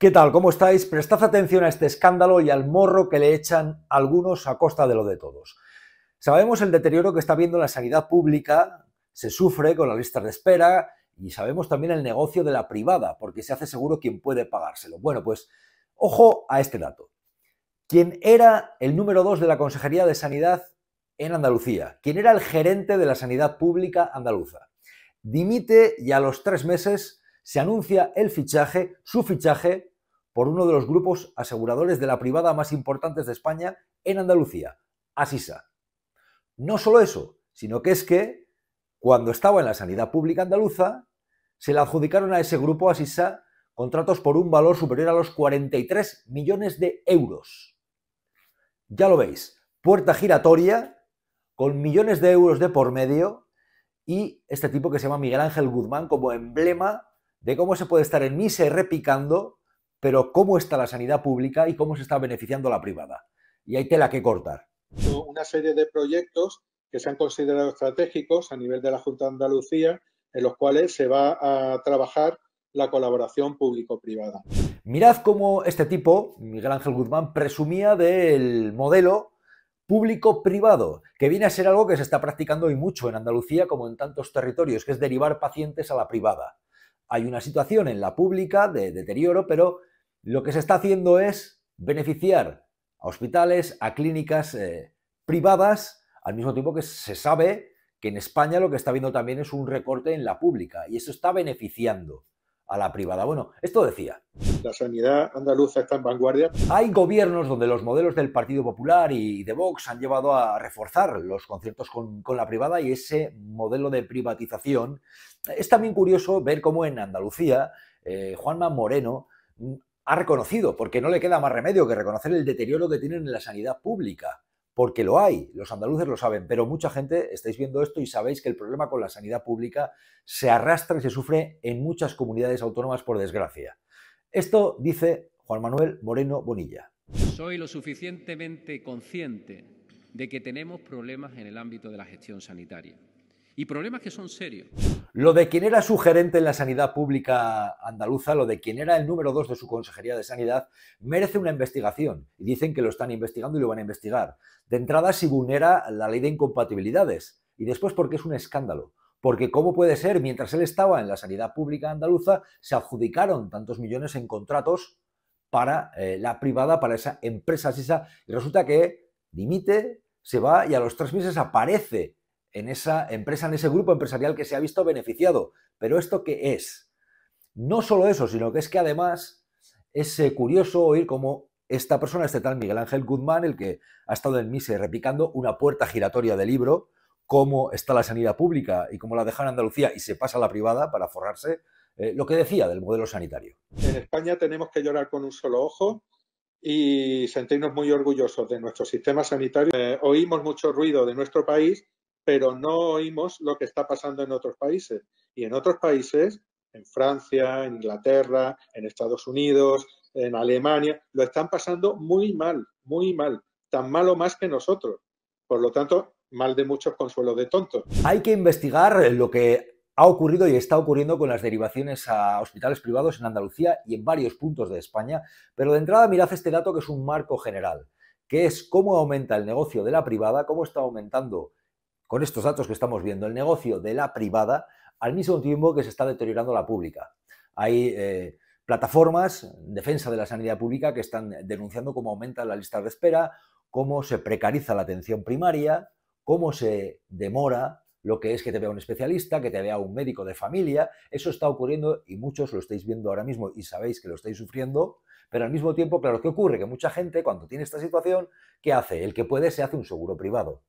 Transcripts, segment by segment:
¿Qué tal? ¿Cómo estáis? Prestad atención a este escándalo y al morro que le echan algunos a costa de lo de todos. Sabemos el deterioro que está viendo la sanidad pública, se sufre con las listas de espera y sabemos también el negocio de la privada, porque se hace seguro quien puede pagárselo. Bueno, pues ojo a este dato. ¿Quién era el número 2 de la Consejería de Sanidad en Andalucía, ¿Quién era el gerente de la sanidad pública andaluza, dimite y a los tres meses se anuncia el fichaje, su fichaje por uno de los grupos aseguradores de la privada más importantes de España en Andalucía, Asisa. No solo eso, sino que es que cuando estaba en la sanidad pública andaluza, se le adjudicaron a ese grupo Asisa contratos por un valor superior a los 43 millones de euros. Ya lo veis, puerta giratoria con millones de euros de por medio y este tipo que se llama Miguel Ángel Guzmán como emblema de cómo se puede estar en Mise se repicando pero cómo está la sanidad pública y cómo se está beneficiando la privada. Y hay tela que cortar. Una serie de proyectos que se han considerado estratégicos a nivel de la Junta de Andalucía, en los cuales se va a trabajar la colaboración público-privada. Mirad cómo este tipo, Miguel Ángel Guzmán, presumía del modelo público-privado, que viene a ser algo que se está practicando hoy mucho en Andalucía como en tantos territorios, que es derivar pacientes a la privada. Hay una situación en la pública de deterioro, pero lo que se está haciendo es beneficiar a hospitales, a clínicas eh, privadas, al mismo tiempo que se sabe que en España lo que está viendo también es un recorte en la pública y eso está beneficiando a la privada. Bueno, esto decía. La sanidad andaluza está en vanguardia. Hay gobiernos donde los modelos del Partido Popular y de Vox han llevado a reforzar los conciertos con, la privada y ese modelo de privatización. Eh, es también curioso ver cómo en Andalucía eh, Juanma Moreno ha reconocido, porque no le queda más remedio que reconocer el deterioro que tienen en la sanidad pública, porque lo hay, los andaluces lo saben, pero mucha gente estáis viendo esto y sabéis que el problema con la sanidad pública se arrastra y se sufre en muchas comunidades autónomas, por desgracia. Esto dice Juan Manuel Moreno Bonilla. Soy lo suficientemente consciente de que tenemos problemas en el ámbito de la gestión sanitaria y problemas que son serios. Lo de quien era su gerente en la sanidad pública andaluza, lo de quien era el número dos de su consejería de sanidad, merece una investigación. Y dicen que lo están investigando y lo van a investigar. De entrada, si vulnera la ley de incompatibilidades. Y después, porque es un escándalo. Porque cómo puede ser, mientras él estaba en la sanidad pública andaluza, se adjudicaron tantos millones en contratos para eh, la privada, para esa empresa sisa, y resulta que dimite, se va y a los tres meses aparece en esa empresa, en ese grupo empresarial que se ha visto beneficiado. Pero ¿esto qué es? No solo eso, sino que es que además es eh, curioso oír cómo esta persona, este tal Miguel Ángel Guzmán, el que ha estado en Mise repicando una puerta giratoria de libro, cómo está la sanidad pública y cómo la dejan en Andalucía y se pasa a la privada para forrarse, eh, lo que decía del modelo sanitario. En España tenemos que llorar con un solo ojo y sentirnos muy orgullosos de nuestro sistema sanitario. Eh, oímos mucho ruido de nuestro país pero no oímos lo que está pasando en otros países. Y en otros países, en Francia, en Inglaterra, en Estados Unidos, en Alemania, lo están pasando muy mal, muy mal, tan malo más que nosotros. Por lo tanto, mal de muchos consuelos de tontos. Hay que investigar lo que ha ocurrido y está ocurriendo con las derivaciones a hospitales privados en Andalucía y en varios puntos de España, pero de entrada mirad este dato que es un marco general, que es cómo aumenta el negocio de la privada, cómo está aumentando con estos datos que estamos viendo, el negocio de la privada al mismo tiempo que se está deteriorando la pública. Hay eh, plataformas en defensa de la sanidad pública que están denunciando cómo aumenta la lista de espera, cómo se precariza la atención primaria, cómo se demora lo que es que te vea un especialista, que te vea un médico de familia. Eso está ocurriendo y muchos lo estáis viendo ahora mismo y sabéis que lo estáis sufriendo. Pero al mismo tiempo, claro, ¿qué ocurre? Que mucha gente, cuando tiene esta situación, ¿qué hace? El que puede se hace un seguro privado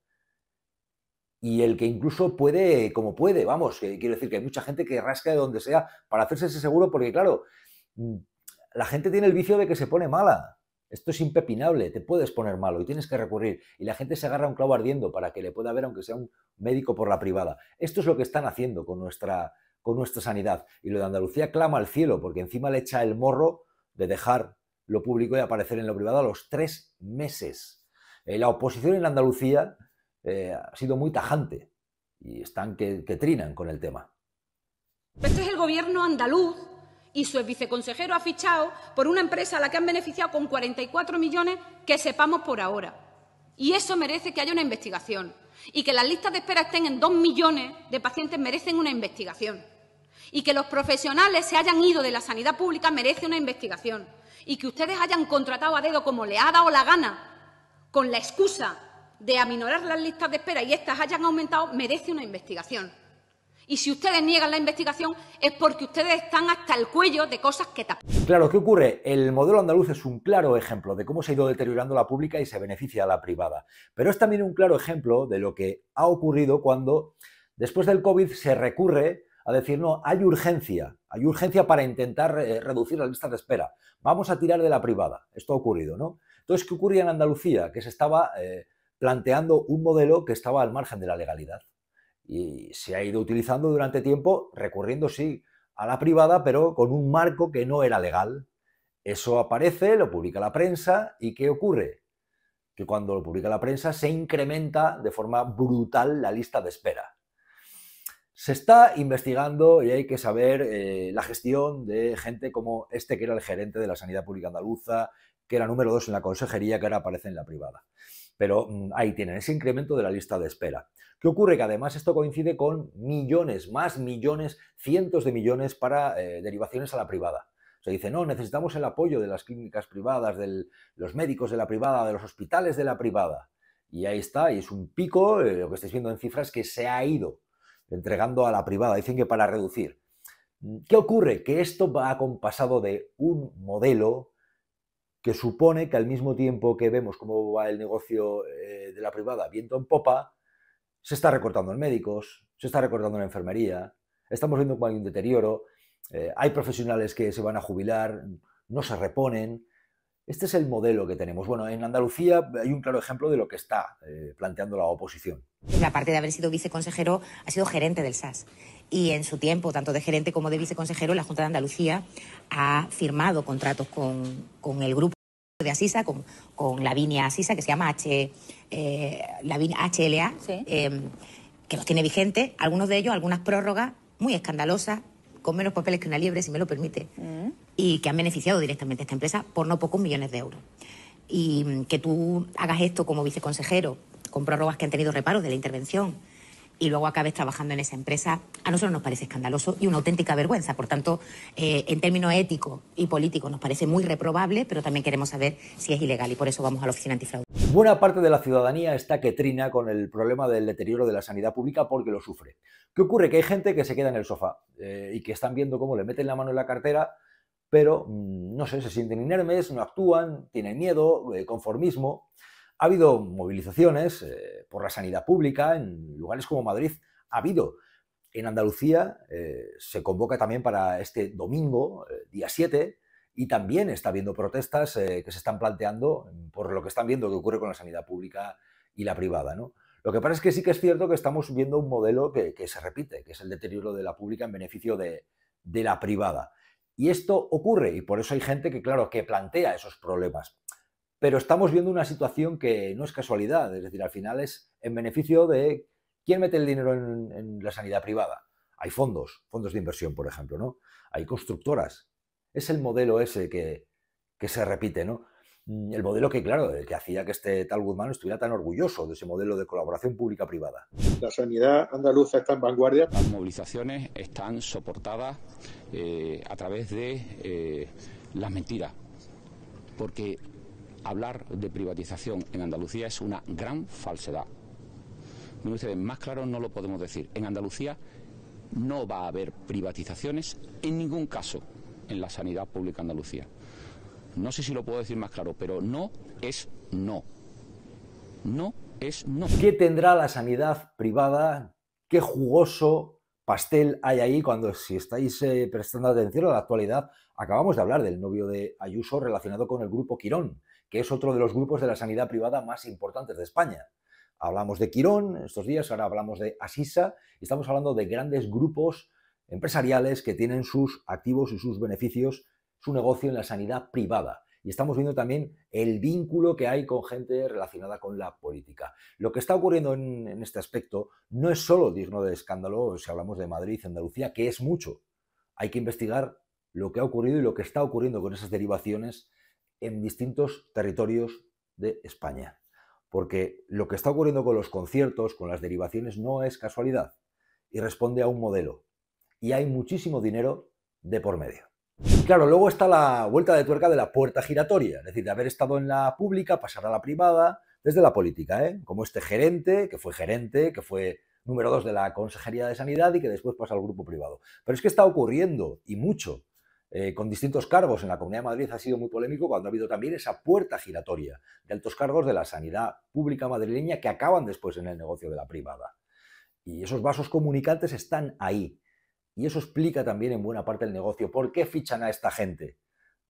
y el que incluso puede como puede, vamos, quiero decir que hay mucha gente que rasca de donde sea para hacerse ese seguro porque claro, mm, la gente tiene el vicio de que se pone mala. Esto es impepinable, te puedes poner malo y tienes que recurrir. Y la gente se agarra un clavo ardiendo para que le pueda ver, aunque sea un médico por la privada. Esto es lo que están haciendo con nuestra, con nuestra sanidad. Y lo de Andalucía clama al cielo, porque encima le echa el morro de dejar lo público y aparecer en lo privado a los tres meses. Eh, la oposición en Andalucía eh, ha sido muy tajante y están que, trinan con el tema. Este es el gobierno andaluz y su viceconsejero ha fichado por una empresa a la que han beneficiado con 44 millones que sepamos por ahora. Y eso merece que haya una investigación. Y que las listas de espera estén en 2 millones de pacientes merecen una investigación. Y que los profesionales se hayan ido de la sanidad pública merece una investigación. Y que ustedes hayan contratado a dedo como le ha dado la gana, con la excusa de aminorar las listas de espera y estas hayan aumentado merece una investigación. Y si ustedes niegan la investigación es porque ustedes están hasta el cuello de cosas que tapan. Claro, ¿qué ocurre? El modelo andaluz es un claro ejemplo de cómo se ha ido deteriorando la pública y se beneficia a la privada. Pero es también un claro ejemplo de lo que ha ocurrido cuando después del COVID se recurre a decir, no, hay urgencia, hay urgencia para intentar eh, reducir las listas de espera. Vamos a tirar de la privada. Esto ha ocurrido, ¿no? Entonces, ¿qué ocurría en Andalucía? Que se estaba... Eh, planteando un modelo que estaba al margen de la legalidad. Y se ha ido utilizando durante tiempo, recurriendo, sí, a la privada, pero con un marco que no era legal. Eso aparece, lo publica la prensa y ¿qué ocurre? Que cuando lo publica la prensa se incrementa de forma brutal la lista de espera. Se está investigando y hay que saber eh, la gestión de gente como este que era el gerente de la sanidad pública andaluza, que era número dos en la consejería, que ahora aparece en la privada. Pero mm, ahí tienen ese incremento de la lista de espera. ¿Qué ocurre? Que además esto coincide con millones, más millones, cientos de millones para eh, derivaciones a la privada. Se dice, no, necesitamos el apoyo de las clínicas privadas, de los médicos de la privada, de los hospitales de la privada. Y ahí está, y es un pico, eh, lo que estáis viendo en cifras, que se ha ido entregando a la privada. Dicen que para reducir. Mm, ¿Qué ocurre? Que esto va acompasado de un modelo supone que al mismo tiempo que vemos cómo va el negocio eh, de la privada viento en popa, se está recortando en médicos, se está recortando en enfermería, estamos viendo cómo hay un deterioro, eh, hay profesionales que se van a jubilar, no se reponen. Este es el modelo que tenemos. Bueno, en Andalucía hay un claro ejemplo de lo que está eh, planteando la oposición. La parte de haber sido viceconsejero, ha sido gerente del SAS. Y en su tiempo, tanto de gerente como de viceconsejero, la Junta de Andalucía ha firmado contratos con, con el grupo de Asisa con, con Lavinia Asisa, que se llama H, HLA, eh, em, que los tiene vigentes, algunos de ellos, algunas prórrogas muy escandalosas, con menos papeles que una liebre, si me lo permite, mm. y que han beneficiado directamente a esta empresa por no pocos millones de euros. Y mm, que tú hagas esto como viceconsejero, con prórrogas que han tenido reparos de la intervención, y luego acabes trabajando en esa empresa, a nosotros nos parece escandaloso y una auténtica vergüenza. Por tanto, eh, en términos éticos y políticos nos parece muy reprobable, pero también queremos saber si es ilegal y por eso vamos a la oficina antifraude. Buena parte de la ciudadanía está que trina con el problema del deterioro de la sanidad pública porque lo sufre. ¿Qué ocurre? Que hay gente que se queda en el sofá eh, y que están viendo cómo le meten la mano en la cartera, pero mm, no sé, se sienten inermes, no actúan, tienen miedo, eh, conformismo. Ha habido movilizaciones eh, por la sanidad pública en lugares como Madrid, ha habido. En Andalucía eh, se convoca también para este domingo, eh, día 7, y también está habiendo protestas que se están planteando mm, por lo que están viendo que ocurre con la sanidad pública y la privada. Lo que pasa es que sí que es cierto que estamos viendo un modelo que, se repite, que es el deterioro de la pública en beneficio de, de la privada. Y esto ocurre, y por eso hay gente que, claro, que plantea esos problemas pero estamos viendo una situación que no es casualidad, es decir, al final es en beneficio de quién mete el dinero en, la sanidad privada. Hay fondos, fondos de inversión, por ejemplo, ¿no? Hay constructoras. Es el modelo ese que, que se repite, ¿no? Mm, el modelo que, claro, el que hacía que este tal Guzmán estuviera tan orgulloso de ese modelo de colaboración pública-privada. La sanidad andaluza está en vanguardia. Las movilizaciones están soportadas eh, a través de eh, las mentiras, porque hablar de privatización en Andalucía es una gran falsedad. más claro no lo podemos decir. En Andalucía no va a haber privatizaciones en ningún caso en la sanidad pública andalucía. No sé si lo puedo decir más claro, pero no es no. No es no. ¿Qué tendrá la sanidad privada? ¿Qué jugoso pastel hay ahí cuando, si estáis eh, prestando atención a la actualidad, acabamos de hablar del novio de Ayuso relacionado con el grupo Quirón que es otro de los grupos de la sanidad privada más importantes de España. Hablamos de Quirón estos días, ahora hablamos de Asisa, y estamos hablando de grandes grupos empresariales que tienen sus activos y sus beneficios, su negocio en la sanidad privada. Y estamos viendo también el vínculo que hay con gente relacionada con la política. Lo que está ocurriendo en, este aspecto no es solo digno de escándalo si hablamos de Madrid Andalucía, que es mucho. Hay que investigar lo que ha ocurrido y lo que está ocurriendo con esas derivaciones en distintos territorios de España. Porque lo que está ocurriendo con los conciertos, con las derivaciones, no es casualidad y responde a un modelo. Y hay muchísimo dinero de por medio. Claro, luego está la vuelta de tuerca de la puerta giratoria, es decir, de haber estado en la pública, pasar a la privada, desde la política, ¿eh? como este gerente, que fue gerente, que fue número dos de la Consejería de Sanidad y que después pasa al grupo privado. Pero es que está ocurriendo, y mucho, eh, con distintos cargos en la Comunidad de Madrid ha sido muy polémico cuando ha habido también esa puerta giratoria de altos cargos de la sanidad pública madrileña que acaban después en el negocio de la privada. Y esos vasos comunicantes están ahí. Y eso explica también en buena parte el negocio. ¿Por qué fichan a esta gente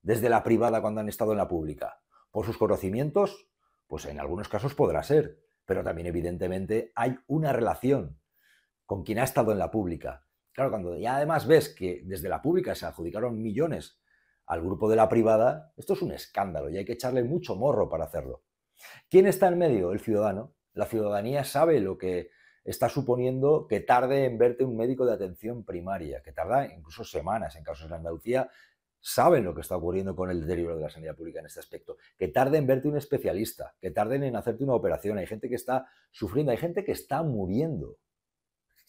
desde la privada cuando han estado en la pública? ¿Por sus conocimientos? Pues en algunos casos podrá ser. Pero también evidentemente hay una relación con quien ha estado en la pública Claro, cuando ya además ves que desde la pública se adjudicaron millones al grupo de la privada, esto es un escándalo y hay que echarle mucho morro para hacerlo. ¿Quién está en medio? El ciudadano. La ciudadanía sabe lo que está suponiendo que tarde en verte un médico de atención primaria, que tarda incluso semanas en casos de Andalucía. Saben lo que está ocurriendo con el deterioro de la sanidad pública en este aspecto, que tarde en verte un especialista, que tarden en hacerte una operación. Hay gente que está sufriendo, hay gente que está muriendo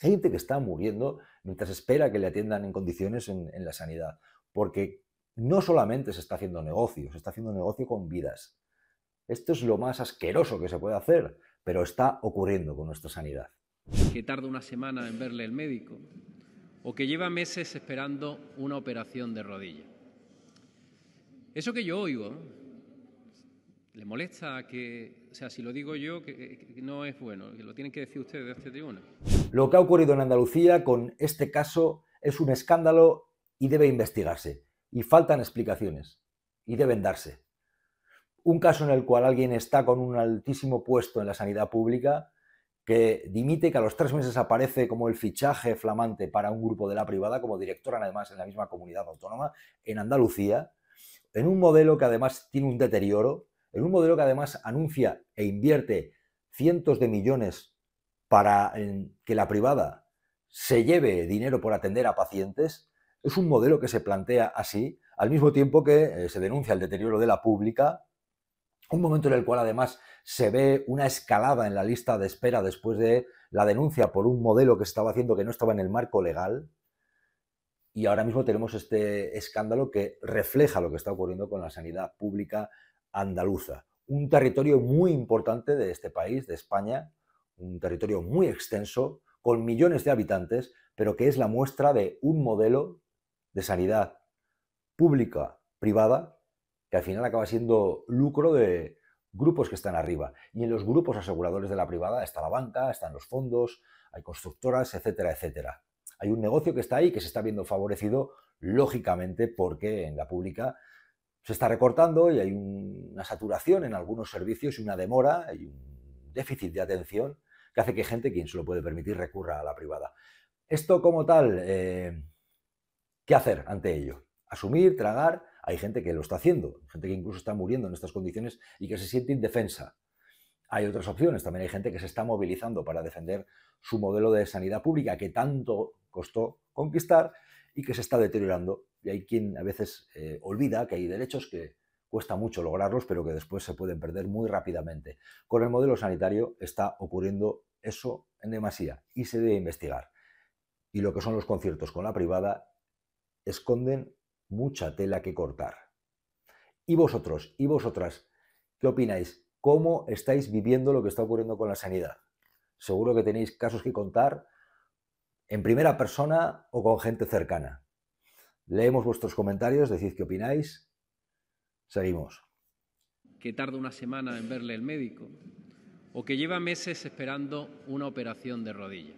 gente que está muriendo mientras espera que le atiendan en condiciones en, la sanidad. Porque no solamente se está haciendo negocio, se está haciendo negocio con vidas. Esto es lo más asqueroso que se puede hacer, pero está ocurriendo con nuestra sanidad. Que tarda una semana en verle el médico o que lleva meses esperando una operación de rodilla. Eso que yo oigo, ¿le molesta que, o sea, si lo digo yo, que, no es bueno, que lo tienen que decir ustedes de este tribunal? Lo que ha ocurrido en Andalucía con este caso es un escándalo y debe investigarse. Y faltan explicaciones y deben darse. Un caso en el cual alguien está con un altísimo puesto en la sanidad pública, que dimite, que a los tres meses aparece como el fichaje flamante para un grupo de la privada, como directora además en la misma comunidad autónoma, en Andalucía, en un modelo que además tiene un deterioro, en un modelo que además anuncia e invierte cientos de millones para que la privada se lleve dinero por atender a pacientes, es un modelo que se plantea así, al mismo tiempo que eh, se denuncia el deterioro de la pública, un momento en el cual además se ve una escalada en la lista de espera después de la denuncia por un modelo que estaba haciendo que no estaba en el marco legal. Y ahora mismo tenemos este escándalo que refleja lo que está ocurriendo con la sanidad pública andaluza, un territorio muy importante de este país, de España, un territorio muy extenso, con millones de habitantes, pero que es la muestra de un modelo de sanidad pública, privada, que al final acaba siendo lucro de grupos que están arriba. Y en los grupos aseguradores de la privada está la banca, están los fondos, hay constructoras, etcétera, etcétera. Hay un negocio que está ahí que se está viendo favorecido, lógicamente, porque en la pública se está recortando y hay una saturación en algunos servicios y una demora hay un déficit de atención que hace que gente, quien se lo puede permitir, recurra a la privada. Esto como tal, eh, ¿qué hacer ante ello? Asumir, tragar. Hay gente que lo está haciendo, gente que incluso está muriendo en estas condiciones y que se siente indefensa. Hay otras opciones, también hay gente que se está movilizando para defender su modelo de sanidad pública que tanto costó conquistar y que se está deteriorando. Y hay quien a veces eh, olvida que hay derechos que cuesta mucho lograrlos, pero que después se pueden perder muy rápidamente. Con el modelo sanitario está ocurriendo eso en demasía y se debe investigar. Y lo que son los conciertos con la privada esconden mucha tela que cortar. ¿Y vosotros? ¿Y vosotras? ¿Qué opináis? ¿Cómo estáis viviendo lo que está ocurriendo con la sanidad? Seguro que tenéis casos que contar en primera persona o con gente cercana. Leemos vuestros comentarios, decid qué opináis, Seguimos. Que tarda una semana en verle el médico o que lleva meses esperando una operación de rodilla.